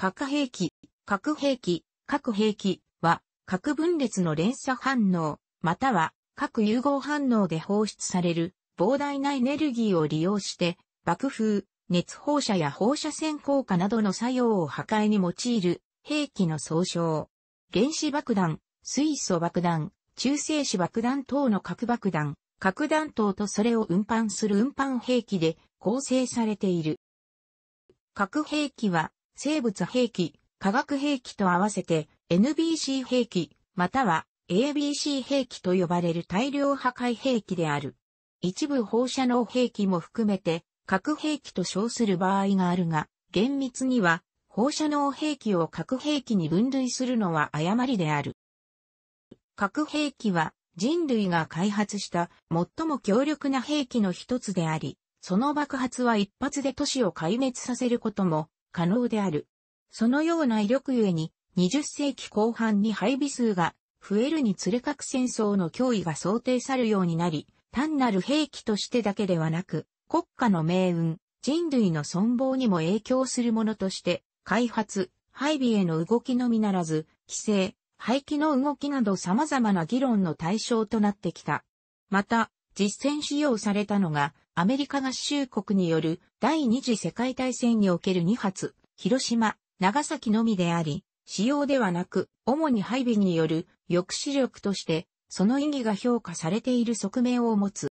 核兵器、核兵器、核兵器は、核分裂の連鎖反応、または核融合反応で放出される膨大なエネルギーを利用して、爆風、熱放射や放射線効果などの作用を破壊に用いる兵器の総称。原子爆弾、水素爆弾、中性子爆弾等の核爆弾、核弾頭とそれを運搬する運搬兵器で構成されている。核兵器は生物兵器、化学兵器と合わせて NBC 兵器、または ABC 兵器と呼ばれる大量破壊兵器である。一部放射能兵器も含めて核兵器と称する場合があるが、厳密には放射能兵器を核兵器に分類するのは誤りである。核兵器は人類が開発した最も強力な兵器の一つであり、その爆発は一発で都市を壊滅させることも可能である。そのような威力ゆえに、20世紀後半に配備数が増えるにつれ核戦争の脅威が想定されるようになり、単なる兵器としてだけではなく、国家の命運、人類の存亡にも影響するものとして、開発、配備への動きのみならず、規制、廃棄の動きなど様々な議論の対象となってきた。また、実践使用されたのが、アメリカ合衆国による第二次世界大戦における2発、広島、長崎のみであり、使用ではなく、主に配備による抑止力として、その意義が評価されている側面を持つ。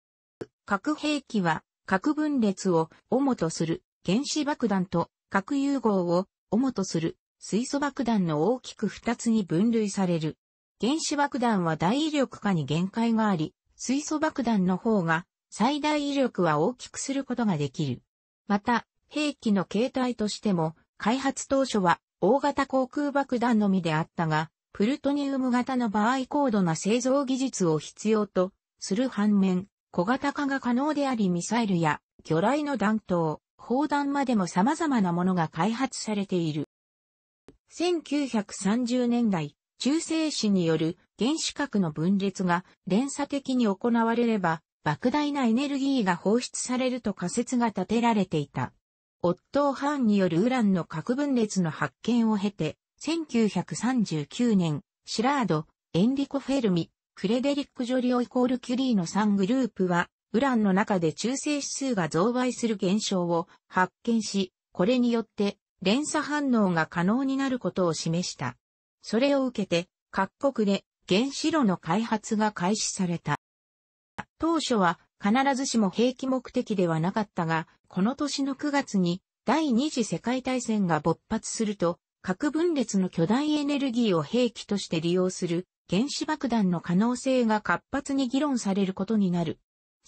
核兵器は、核分裂を主とする原子爆弾と核融合を主とする水素爆弾の大きく2つに分類される。原子爆弾は大威力化に限界があり、水素爆弾の方が最大威力は大きくすることができる。また、兵器の形態としても、開発当初は大型航空爆弾のみであったが、プルトニウム型の場合高度な製造技術を必要とする反面、小型化が可能でありミサイルや魚雷の弾頭、砲弾までも様々なものが開発されている。1930年代、中性子による原子核の分裂が連鎖的に行われれば、莫大なエネルギーが放出されると仮説が立てられていた。オットー・ハーンによるウランの核分裂の発見を経て、1939年、シラード、エンリコ・フェルミ、フレデリック・ジョリオイコール・キュリーの3グループは、ウランの中で中性指数が増倍する現象を発見し、これによって連鎖反応が可能になることを示した。それを受けて、各国で原子炉の開発が開始された。当初は必ずしも兵器目的ではなかったが、この年の9月に第二次世界大戦が勃発すると、核分裂の巨大エネルギーを兵器として利用する原子爆弾の可能性が活発に議論されることになる。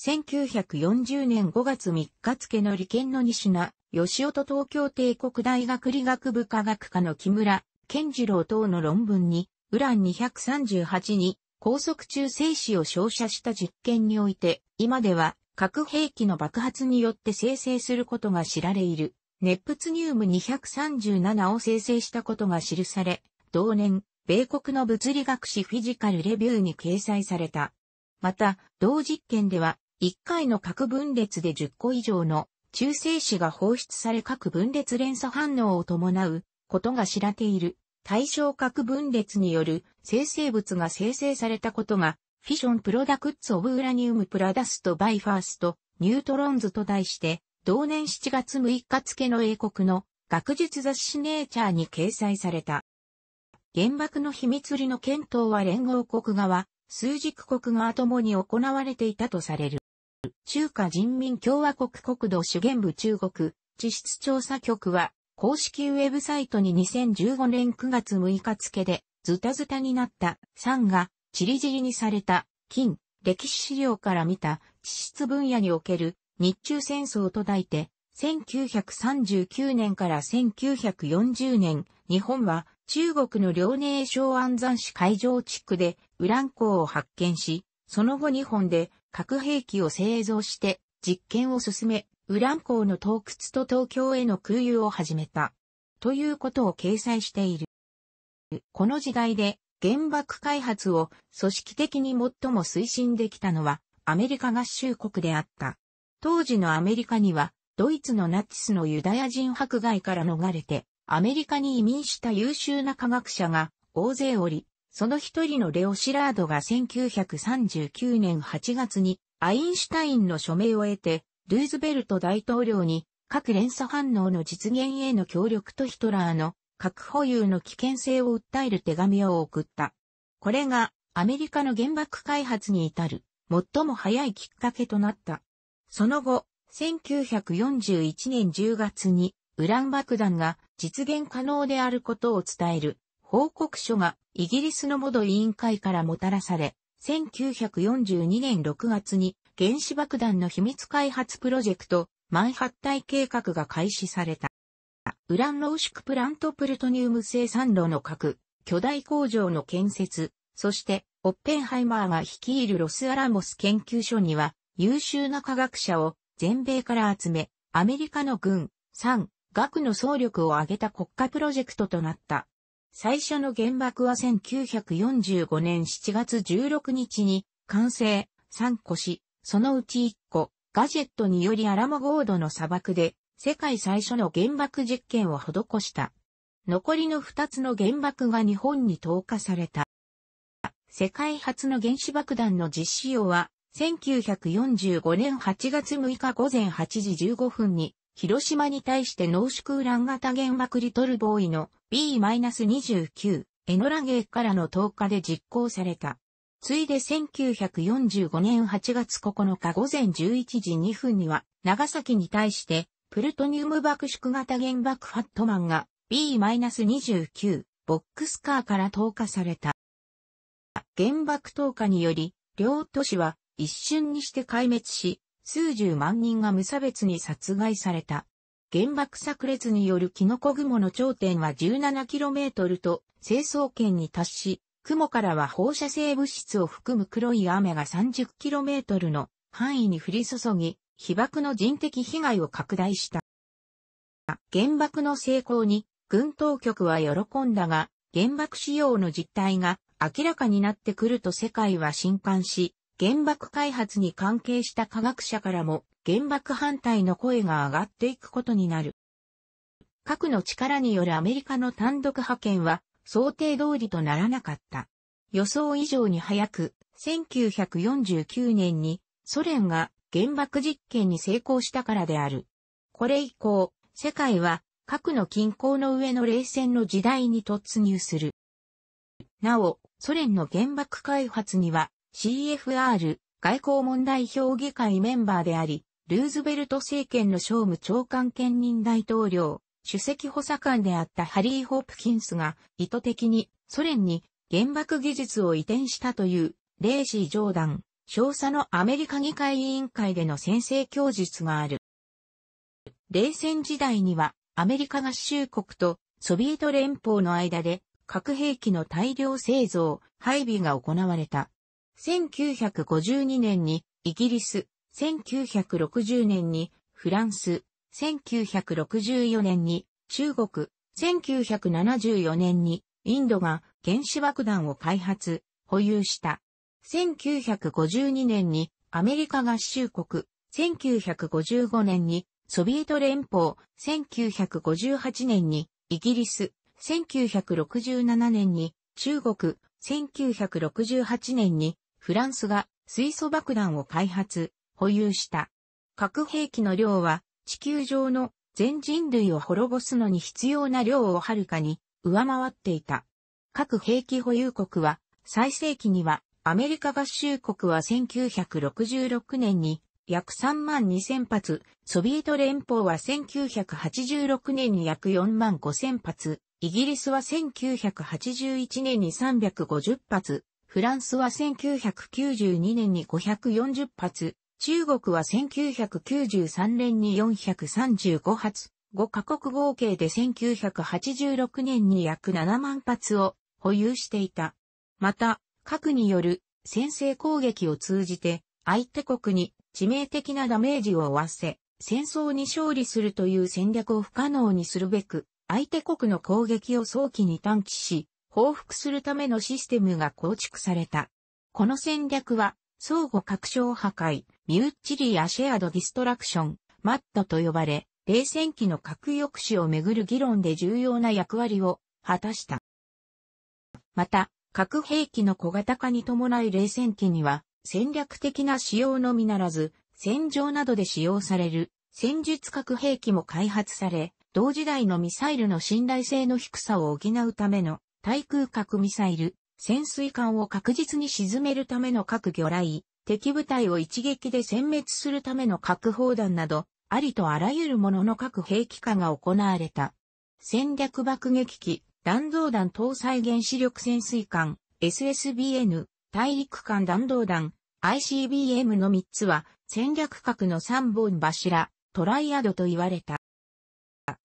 1940年5月3日付の利権の西名、吉尾と東京帝国大学理学部科学科の木村、健次郎等の論文に、ウラン238に高速中性子を照射した実験において、今では核兵器の爆発によって生成することが知られいる、ネプツニウム237を生成したことが記され、同年、米国の物理学誌フィジカルレビューに掲載された。また、同実験では、1回の核分裂で10個以上の中性子が放出され核分裂連鎖反応を伴うことが知られている対象核分裂による生成物が生成されたことが、フィションプロダクツオブウラニウムプラダストバイファースト、ニュートロンズと題して、同年7月6日付の英国の学術雑誌ネイチャーに掲載された。原爆の秘密裏の検討は連合国側、数軸国側ともに行われていたとされる。中華人民共和国国土資源部中国地質調査局は公式ウェブサイトに2015年9月6日付で、ズタズタになった酸がチリジリにされた金、歴史資料から見た地質分野における日中戦争と題て、1939年から1940年、日本は中国の遼寧省安山市海上地区でウラン港を発見し、その後日本で核兵器を製造して実験を進め、ウラン港の洞窟と東京への空輸を始めた。ということを掲載している。この時代で原爆開発を組織的に最も推進できたのはアメリカ合衆国であった。当時のアメリカにはドイツのナチスのユダヤ人迫害から逃れてアメリカに移民した優秀な科学者が大勢おり、その一人のレオシラードが1939年8月にアインシュタインの署名を得てルーズベルト大統領に核連鎖反応の実現への協力とヒトラーの核保有の危険性を訴える手紙を送った。これがアメリカの原爆開発に至る最も早いきっかけとなった。その後、1941年10月にウラン爆弾が実現可能であることを伝える報告書がイギリスのモド委員会からもたらされ、1942年6月に原子爆弾の秘密開発プロジェクト、マンハッタイ計画が開始された。ウラン濃縮プラントプルトニウム生産炉の核、巨大工場の建設、そして、オッペンハイマーが率いるロスアラモス研究所には、優秀な科学者を全米から集め、アメリカの軍、産、学の総力を挙げた国家プロジェクトとなった。最初の原爆は1945年7月16日に完成、参個し、そのうち一個、ガジェットによりアラモゴードの砂漠で、世界最初の原爆実験を施した。残りの二つの原爆が日本に投下された。世界初の原子爆弾の実施用は、1945年8月6日午前8時15分に、広島に対して濃縮ウラン型原爆リトルボーイの B-29 エノラゲーからの投下で実行された。ついで1945年8月9日午前11時2分には、長崎に対して、プルトニウム爆縮型原爆ファットマンが B-29 ボックスカーから投下された。原爆投下により、両都市は一瞬にして壊滅し、数十万人が無差別に殺害された。原爆炸裂によるキノコ雲の頂点は 17km と成層圏に達し、雲からは放射性物質を含む黒い雨が 30km の範囲に降り注ぎ、被爆の人的被害を拡大した。原爆の成功に軍当局は喜んだが、原爆使用の実態が明らかになってくると世界は震撼し、原爆開発に関係した科学者からも原爆反対の声が上がっていくことになる。核の力によるアメリカの単独派遣は想定通りとならなかった。予想以上に早く、1949年にソ連が原爆実験に成功したからである。これ以降、世界は核の均衡の上の冷戦の時代に突入する。なお、ソ連の原爆開発には CFR 外交問題評議会メンバーであり、ルーズベルト政権の商務長官兼任大統領、主席補佐官であったハリー・ホープキンスが意図的にソ連に原爆技術を移転したというレイシー・ジョーダン少佐のアメリカ議会委員会での先制供述がある。冷戦時代にはアメリカ合衆国とソビエト連邦の間で核兵器の大量製造、配備が行われた。1952年にイギリス、1960年にフランス、1964年に中国、1974年にインドが原子爆弾を開発、保有した。1952年にアメリカ合衆国、1955年にソビエト連邦、1958年にイギリス、1967年に中国、1968年にフランスが水素爆弾を開発、保有した。核兵器の量は地球上の全人類を滅ぼすのに必要な量をはるかに上回っていた。各兵器保有国は、最盛期には、アメリカ合衆国は1966年に約3万2000発、ソビエト連邦は1986年に約4万5000発、イギリスは1981年に350発、フランスは1992年に540発、中国は1993年に435発、5カ国合計で1986年に約7万発を保有していた。また、核による先制攻撃を通じて相手国に致命的なダメージを負わせ、戦争に勝利するという戦略を不可能にするべく、相手国の攻撃を早期に探知し、報復するためのシステムが構築された。この戦略は、相互確証破壊、ミュッチリアシェアドディストラクション、マットと呼ばれ、冷戦期の核抑止をめぐる議論で重要な役割を果たした。また、核兵器の小型化に伴い冷戦期には、戦略的な使用のみならず、戦場などで使用される戦術核兵器も開発され、同時代のミサイルの信頼性の低さを補うための対空核ミサイル、潜水艦を確実に沈めるための核魚雷、敵部隊を一撃で殲滅するための核砲弾など、ありとあらゆるものの核兵器化が行われた。戦略爆撃機、弾道弾搭載原子力潜水艦、SSBN、大陸間弾道弾、ICBM の3つは、戦略核の3本柱、トライアドと言われた。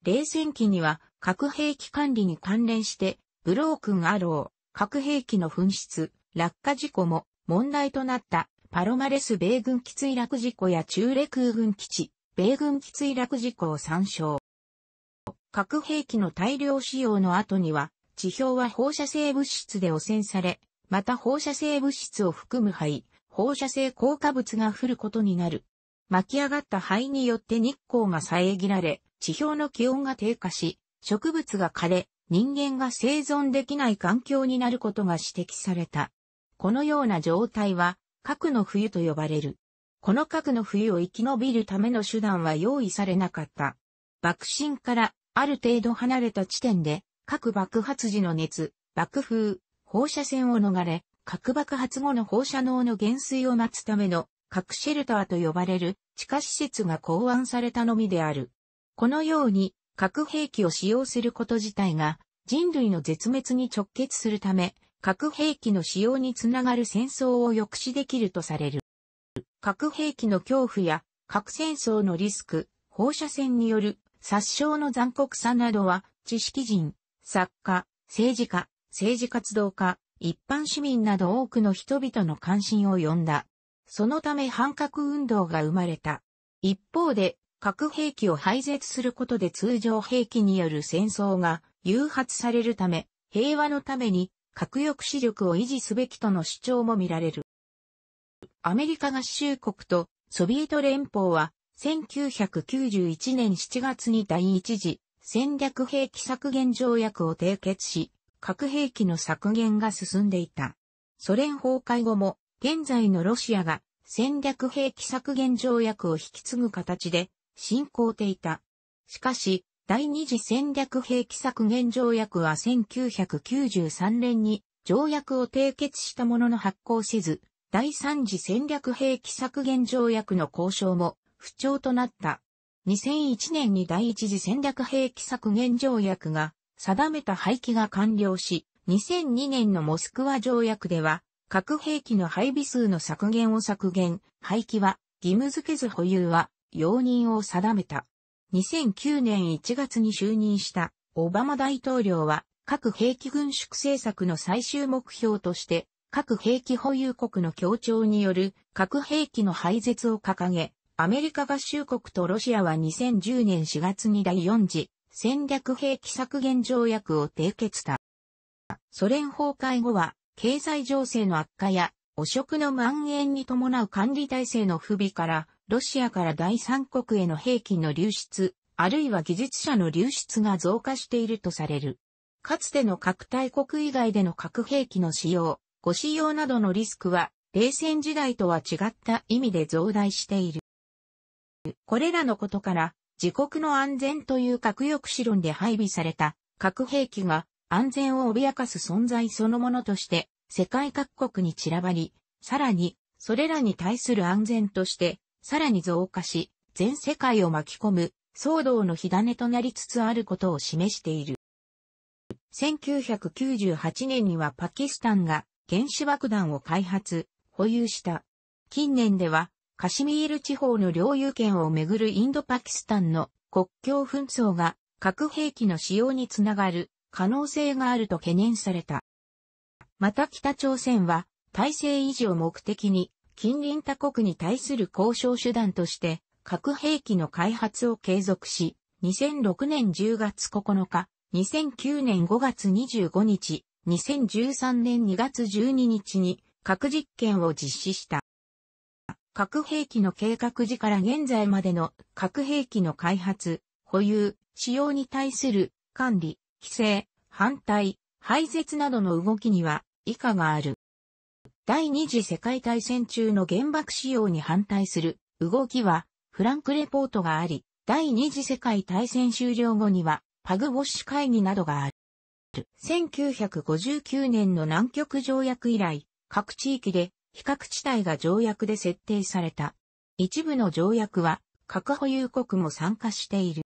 冷戦期には、核兵器管理に関連して、ブロークンアロー、核兵器の紛失、落下事故も問題となったパロマレス米軍基墜落事故や中レ空軍基地、米軍基墜落事故を参照。核兵器の大量使用の後には、地表は放射性物質で汚染され、また放射性物質を含む灰、放射性効果物が降ることになる。巻き上がった灰によって日光が遮られ、地表の気温が低下し、植物が枯れ、人間が生存できない環境になることが指摘された。このような状態は、核の冬と呼ばれる。この核の冬を生き延びるための手段は用意されなかった。爆心からある程度離れた地点で、核爆発時の熱、爆風、放射線を逃れ、核爆発後の放射能の減衰を待つための核シェルターと呼ばれる地下施設が考案されたのみである。このように核兵器を使用すること自体が人類の絶滅に直結するため、核兵器の使用につながる戦争を抑止できるとされる。核兵器の恐怖や核戦争のリスク、放射線による殺傷の残酷さなどは、知識人、作家、政治家、政治活動家、一般市民など多くの人々の関心を呼んだ。そのため反核運動が生まれた。一方で、核兵器を廃絶することで通常兵器による戦争が誘発されるため、平和のために核抑止力を維持すべきとの主張も見られる。アメリカ合衆国とソビエト連邦は1991年7月に第一次戦略兵器削減条約を締結し、核兵器の削減が進んでいた。ソ連崩壊後も、現在のロシアが戦略兵器削減条約を引き継ぐ形で進行ていた。しかし、第二次戦略兵器削減条約は1993年に条約を締結したものの発行せず、第三次戦略兵器削減条約の交渉も不調となった。2001年に第一次戦略兵器削減条約が定めた廃棄が完了し、2002年のモスクワ条約では、核兵器の配備数の削減を削減、廃棄は義務付けず保有は容認を定めた。2009年1月に就任したオバマ大統領は核兵器軍縮政策の最終目標として核兵器保有国の協調による核兵器の廃絶を掲げ、アメリカ合衆国とロシアは2010年4月に第4次戦略兵器削減条約を締結した。ソ連崩壊後は経済情勢の悪化や汚職の蔓延に伴う管理体制の不備からロシアから第三国への兵器の流出、あるいは技術者の流出が増加しているとされる。かつての核大国以外での核兵器の使用、ご使用などのリスクは、冷戦時代とは違った意味で増大している。これらのことから、自国の安全という核抑止論で配備された核兵器が安全を脅かす存在そのものとして世界各国に散らばり、さらにそれらに対する安全としてさらに増加し、全世界を巻き込む騒動の火種となりつつあることを示している。1998年にはパキスタンが原子爆弾を開発、保有した。近年では、カシミール地方の領有権をめぐるインドパキスタンの国境紛争が核兵器の使用につながる可能性があると懸念された。また北朝鮮は体制維持を目的に近隣他国に対する交渉手段として、核兵器の開発を継続し、2006年10月9日、2009年5月25日、2013年2月12日に核実験を実施した。核兵器の計画時から現在までの核兵器の開発、保有、使用に対する管理、規制、反対、廃絶などの動きには以下がある。第二次世界大戦中の原爆使用に反対する動きはフランクレポートがあり、第二次世界大戦終了後にはパグウォッシュ会議などがある。1959年の南極条約以来、各地域で比較地帯が条約で設定された。一部の条約は核保有国も参加している。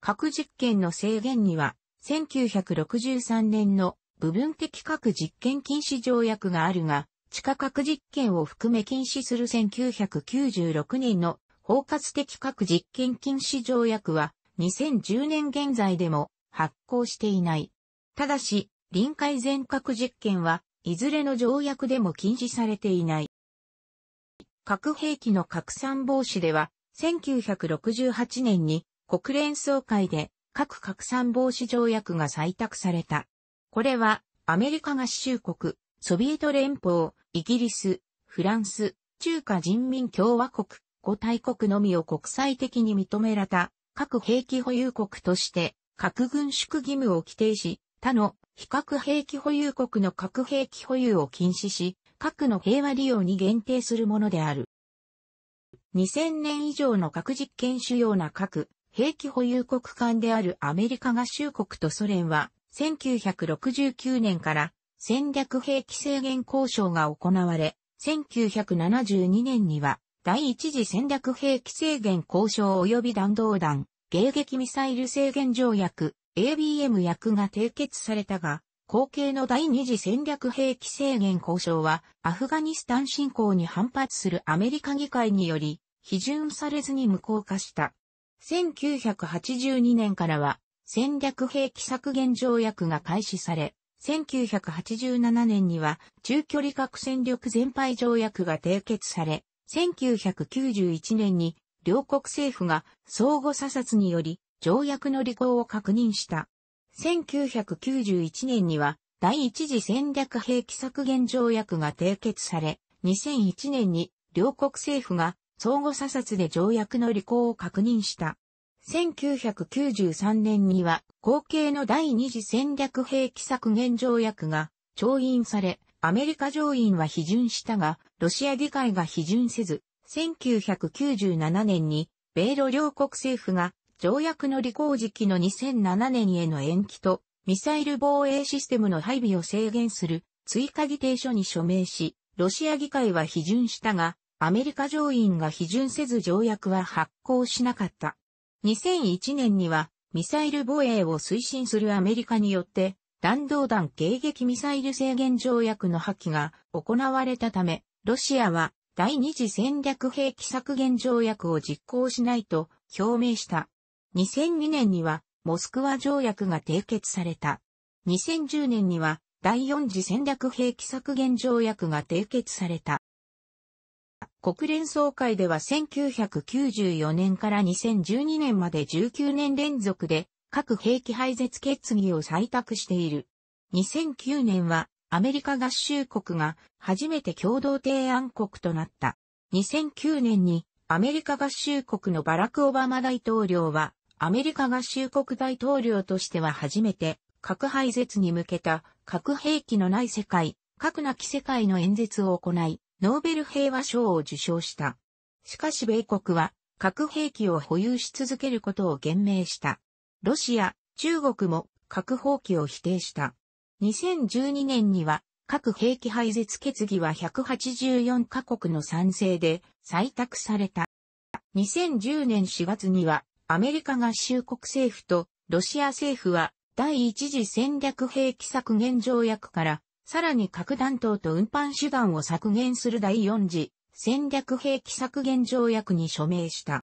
核実験の制限には1963年の部分的核実験禁止条約があるが、地下核実験を含め禁止する1996年の包括的核実験禁止条約は2010年現在でも発行していない。ただし、臨海全核実験はいずれの条約でも禁止されていない。核兵器の拡散防止では、1968年に国連総会で核拡散防止条約が採択された。これは、アメリカ合衆国、ソビエト連邦、イギリス、フランス、中華人民共和国、五大国のみを国際的に認められた、核兵器保有国として、核軍縮義務を規定し、他の非核兵器保有国の核兵器保有を禁止し、核の平和利用に限定するものである。2000年以上の核実験主要な核、兵器保有国間であるアメリカ合衆国とソ連は、1969年から戦略兵器制限交渉が行われ、1972年には第一次戦略兵器制限交渉及び弾道弾、迎撃ミサイル制限条約、ABM 役が締結されたが、後継の第二次戦略兵器制限交渉は、アフガニスタン侵攻に反発するアメリカ議会により、批准されずに無効化した。1982年からは、戦略兵器削減条約が開始され、1987年には中距離核戦力全廃条約が締結され、1991年に両国政府が相互査察により条約の履行を確認した。1991年には第一次戦略兵器削減条約が締結され、2001年に両国政府が相互査察で条約の履行を確認した。1993年には、後継の第二次戦略兵器削減条約が、調印され、アメリカ上院は批准したが、ロシア議会が批准せず、1997年に、米ロ両国政府が、条約の履行時期の2007年への延期と、ミサイル防衛システムの配備を制限する、追加議定書に署名し、ロシア議会は批准したが、アメリカ上院が批准せず条約は発効しなかった。2001年にはミサイル防衛を推進するアメリカによって弾道弾迎撃ミサイル制限条約の破棄が行われたため、ロシアは第二次戦略兵器削減条約を実行しないと表明した。2002年にはモスクワ条約が締結された。2010年には第四次戦略兵器削減条約が締結された。国連総会では1994年から2012年まで19年連続で核兵器廃絶決議を採択している。2009年はアメリカ合衆国が初めて共同提案国となった。2009年にアメリカ合衆国のバラク・オバマ大統領はアメリカ合衆国大統領としては初めて核廃絶に向けた核兵器のない世界、核なき世界の演説を行い、ノーベル平和賞を受賞した。しかし米国は核兵器を保有し続けることを言明した。ロシア、中国も核放棄を否定した。2012年には核兵器廃絶決議は184カ国の賛成で採択された。2010年4月にはアメリカ合衆国政府とロシア政府は第一次戦略兵器削減条約からさらに核弾頭と運搬手段を削減する第四次戦略兵器削減条約に署名した。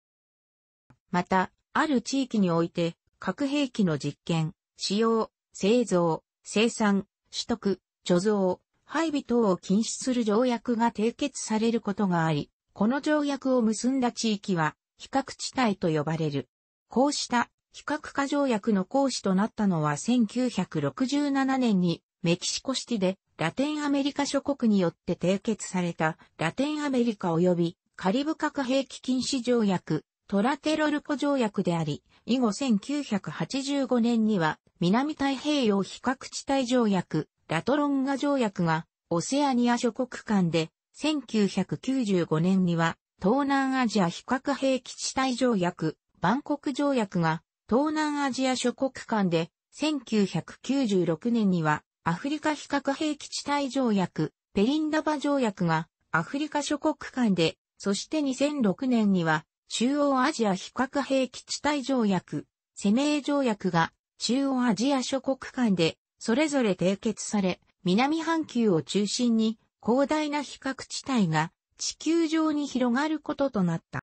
また、ある地域において、核兵器の実験、使用、製造、生産、取得、貯蔵、配備等を禁止する条約が締結されることがあり、この条約を結んだ地域は、非核地帯と呼ばれる。こうした、非核化条約の行使となったのは1967年にメキシコシティでラテンアメリカ諸国によって締結されたラテンアメリカ及びカリブ核兵器禁止条約トラテロルコ条約であり、以後1985年には南太平洋非核地帯条約ラトロンガ条約がオセアニア諸国間で1995年には東南アジア非核兵器地帯条約バンコク条約が東南アジア諸国間で1996年にはアフリカ非核兵器地帯条約、ペリンダバ条約がアフリカ諸国間で、そして2006年には中央アジア非核兵器地帯条約、セメイ条約が中央アジア諸国間でそれぞれ締結され、南半球を中心に広大な比較地帯が地球上に広がることとなった。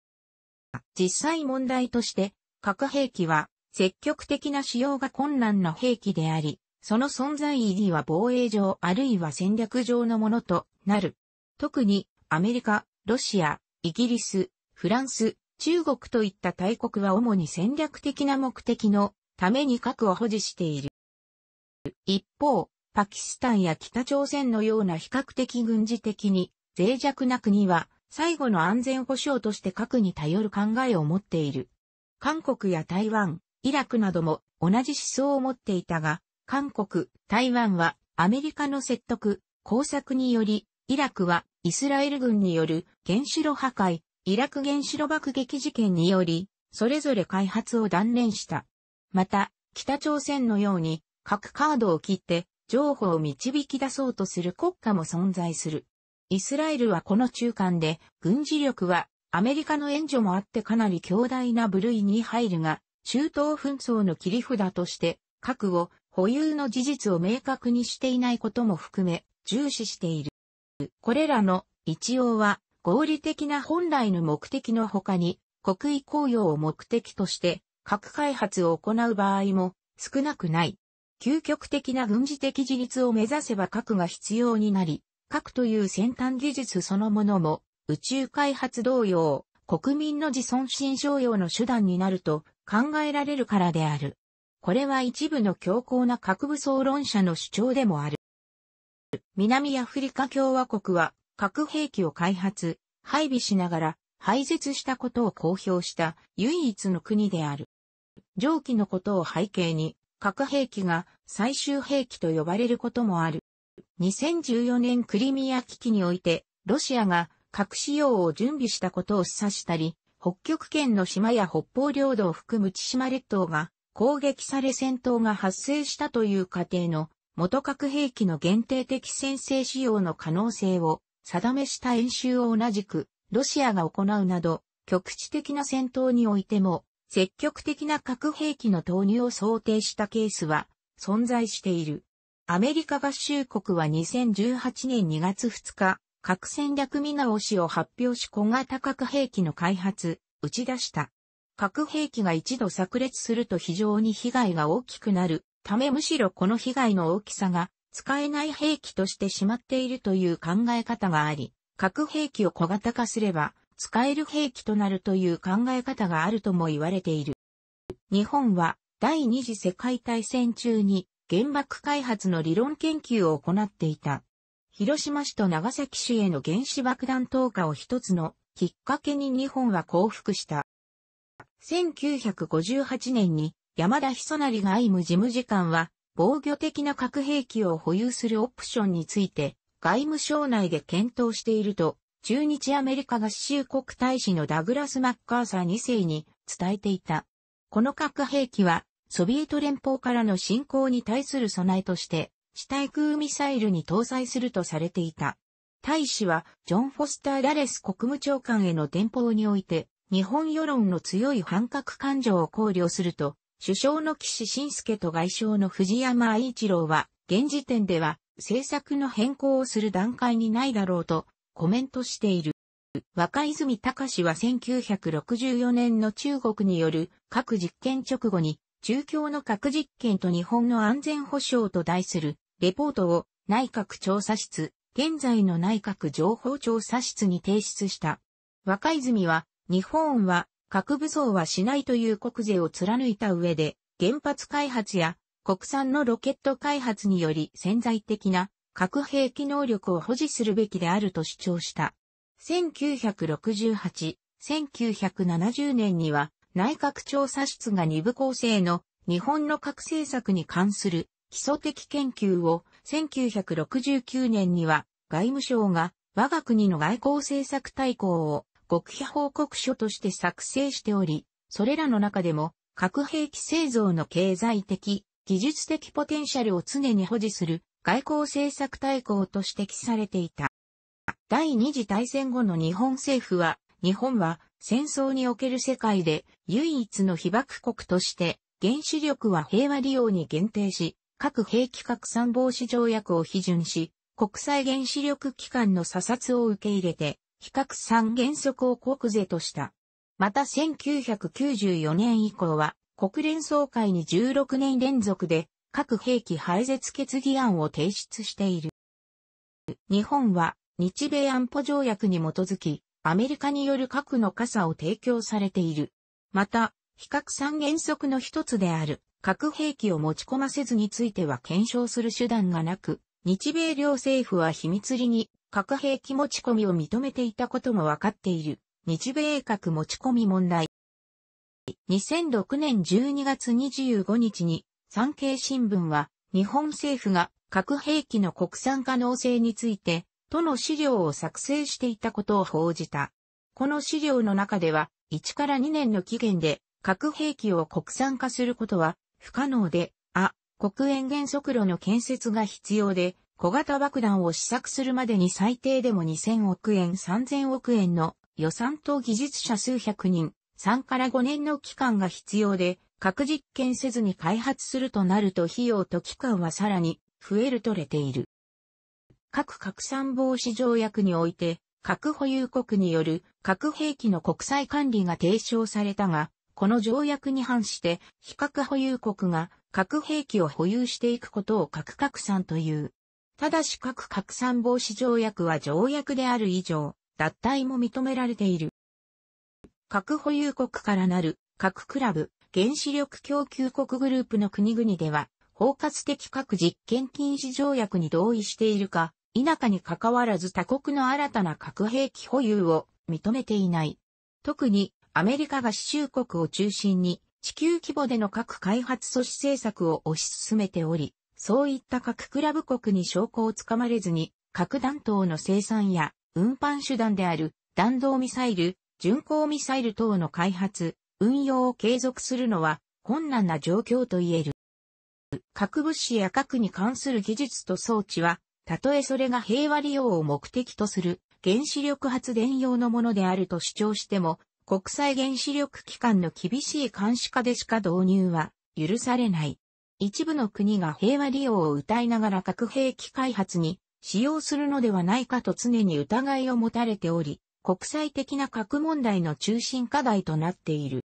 実際問題として、核兵器は積極的な使用が困難な兵器であり、その存在意義は防衛上あるいは戦略上のものとなる。特にアメリカ、ロシア、イギリス、フランス、中国といった大国は主に戦略的な目的のために核を保持している。一方、パキスタンや北朝鮮のような比較的軍事的に脆弱な国は最後の安全保障として核に頼る考えを持っている。韓国や台湾、イラクなども同じ思想を持っていたが、韓国、台湾はアメリカの説得、工作により、イラクはイスラエル軍による原子炉破壊、イラク原子炉爆撃事件により、それぞれ開発を断念した。また、北朝鮮のように核カードを切って譲歩を導き出そうとする国家も存在する。イスラエルはこの中間で軍事力はアメリカの援助もあってかなり強大な部類に入るが、中東紛争の切り札として核を保有の事実を明確にしていないことも含め、重視している。これらの一応は合理的な本来の目的の他に、国威公用を目的として核開発を行う場合も少なくない。究極的な軍事的自立を目指せば核が必要になり、核という先端技術そのものも宇宙開発同様、国民の自尊心商用の手段になると考えられるからである。これは一部の強硬な核武装論者の主張でもある。南アフリカ共和国は核兵器を開発、配備しながら廃絶したことを公表した唯一の国である。上記のことを背景に核兵器が最終兵器と呼ばれることもある。2014年クリミア危機においてロシアが核使用を準備したことを示唆したり、北極圏の島や北方領土を含む千島列島が攻撃され戦闘が発生したという過程の元核兵器の限定的先制使用の可能性を定めした演習を同じくロシアが行うなど局地的な戦闘においても積極的な核兵器の投入を想定したケースは存在している。アメリカ合衆国は2018年2月2日、核戦略見直しを発表し小型核兵器の開発、打ち出した。核兵器が一度炸裂すると非常に被害が大きくなるためむしろこの被害の大きさが使えない兵器としてしまっているという考え方があり、核兵器を小型化すれば使える兵器となるという考え方があるとも言われている。日本は第二次世界大戦中に原爆開発の理論研究を行っていた。広島市と長崎市への原子爆弾投下を一つのきっかけに日本は降伏した。1958年に山田久成が愛務事務次官は防御的な核兵器を保有するオプションについて外務省内で検討していると中日アメリカ合衆国大使のダグラス・マッカーサー2世に伝えていた。この核兵器はソビエト連邦からの侵攻に対する備えとして地対空ミサイルに搭載するとされていた。大使はジョン・フォスター・ダレス国務長官への電報において日本世論の強い反核感情を考慮すると、首相の岸信介と外相の藤山愛一郎は、現時点では政策の変更をする段階にないだろうとコメントしている。若泉隆は1964年の中国による核実験直後に中共の核実験と日本の安全保障と題するレポートを内閣調査室、現在の内閣情報調査室に提出した。若泉は日本は核武装はしないという国税を貫いた上で、原発開発や国産のロケット開発により潜在的な核兵器能力を保持するべきであると主張した。1968、1970年には内閣調査室が2部構成の日本の核政策に関する基礎的研究を1969年には外務省が我が国の外交政策大綱を極秘報告書として作成しており、それらの中でも、核兵器製造の経済的、技術的ポテンシャルを常に保持する外交政策大綱と指摘されていた。第二次大戦後の日本政府は、日本は戦争における世界で唯一の被爆国として、原子力は平和利用に限定し、核兵器拡散防止条約を批准し、国際原子力機関の査察を受け入れて、比較三原則を国是とした。また1994年以降は、国連総会に16年連続で、核兵器廃絶決議案を提出している。日本は、日米安保条約に基づき、アメリカによる核の傘を提供されている。また、非核三原則の一つである、核兵器を持ち込ませずについては検証する手段がなく、日米両政府は秘密裏に核兵器持ち込みを認めていたことも分かっている、日米核持ち込み問題。2006年12月25日に、産経新聞は、日本政府が核兵器の国産可能性について、との資料を作成していたことを報じた。この資料の中では、1から2年の期限で、核兵器を国産化することは不可能で、あ、国縁原則炉の建設が必要で、小型爆弾を試作するまでに最低でも2000億円3000億円の予算と技術者数百人、3から5年の期間が必要で、核実験せずに開発するとなると費用と期間はさらに増えるとれている。核拡散防止条約において、核保有国による核兵器の国際管理が提唱されたが、この条約に反して、非核保有国が核兵器を保有していくことを核拡散という。ただし核拡散防止条約は条約である以上、脱退も認められている。核保有国からなる核クラブ、原子力供給国グループの国々では、包括的核実験禁止条約に同意しているか、否かに関わらず他国の新たな核兵器保有を認めていない。特にアメリカが市州国を中心に地球規模での核開発阻止政策を推し進めており、そういった核クラブ国に証拠をつかまれずに、核弾頭の生産や運搬手段である弾道ミサイル、巡航ミサイル等の開発、運用を継続するのは困難な状況と言える。核物資や核に関する技術と装置は、たとえそれが平和利用を目的とする原子力発電用のものであると主張しても、国際原子力機関の厳しい監視下でしか導入は許されない。一部の国が平和利用を謳いながら核兵器開発に使用するのではないかと常に疑いを持たれており、国際的な核問題の中心課題となっている。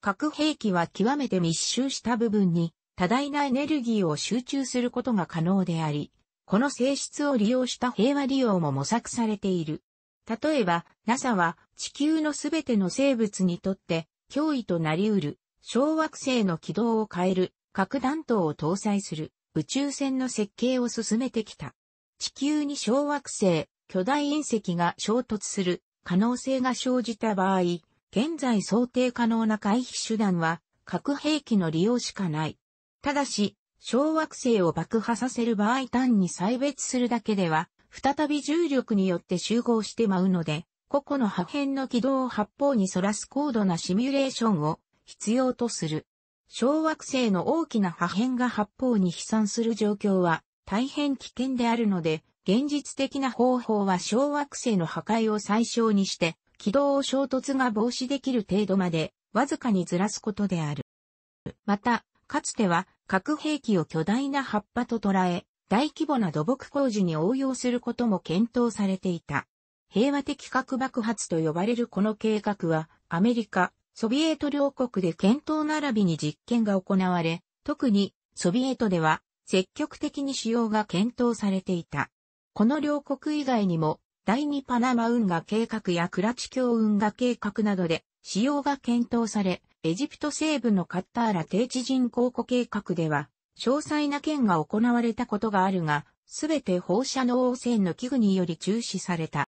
核兵器は極めて密集した部分に多大なエネルギーを集中することが可能であり、この性質を利用した平和利用も模索されている。例えば、NASA は地球のすべての生物にとって脅威となり得る小惑星の軌道を変える核弾頭を搭載する宇宙船の設計を進めてきた。地球に小惑星、巨大隕石が衝突する可能性が生じた場合、現在想定可能な回避手段は核兵器の利用しかない。ただし、小惑星を爆破させる場合単に採別するだけでは、再び重力によって集合して舞うので、個々の破片の軌道を八方に反らす高度なシミュレーションを必要とする。小惑星の大きな破片が八方に飛散する状況は大変危険であるので、現実的な方法は小惑星の破壊を最小にして、軌道を衝突が防止できる程度まで、わずかにずらすことである。また、かつては核兵器を巨大な葉っぱと捉え、大規模な土木工事に応用することも検討されていた。平和的核爆発と呼ばれるこの計画は、アメリカ、ソビエト両国で検討並びに実験が行われ、特にソビエトでは積極的に使用が検討されていた。この両国以外にも、第二パナマ運河計画やクラチ橋運河計画などで使用が検討され、エジプト西部のカッターラ低地人工湖計画では、詳細な件が行われたことがあるが、すべて放射能汚染の器具により中止された。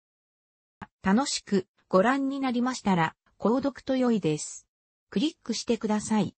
楽しくご覧になりましたら、購読と良いです。クリックしてください。